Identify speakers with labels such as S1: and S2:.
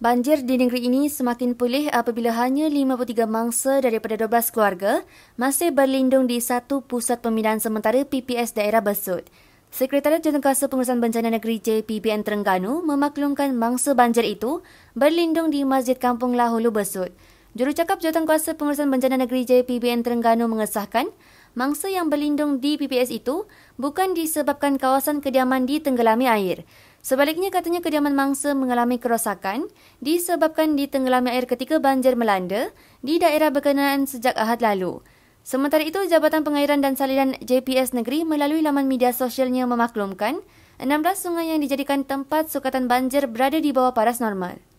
S1: Banjir di negeri ini semakin pulih apabila hanya 53 mangsa daripada 12 keluarga masih berlindung di satu pusat pembinaan sementara PPS daerah Besut. Sekretariat Jenakasa Pengurusan Bencana Negeri JPBN Terengganu memaklumkan mangsa banjir itu berlindung di Masjid Kampung Lahulu Besut. Jurucakap Jawatankuasa Pengurusan Bencana Negeri JPBN Terengganu mengesahkan mangsa yang berlindung di PPS itu bukan disebabkan kawasan kediaman ditenggelami air. Sebaliknya katanya kediaman mangsa mengalami kerosakan disebabkan ditenggelamnya air ketika banjir melanda di daerah berkenaan sejak Ahad lalu. Sementara itu, Jabatan Pengairan dan Salinan JPS Negeri melalui laman media sosialnya memaklumkan 16 sungai yang dijadikan tempat sukatan banjir berada di bawah paras normal.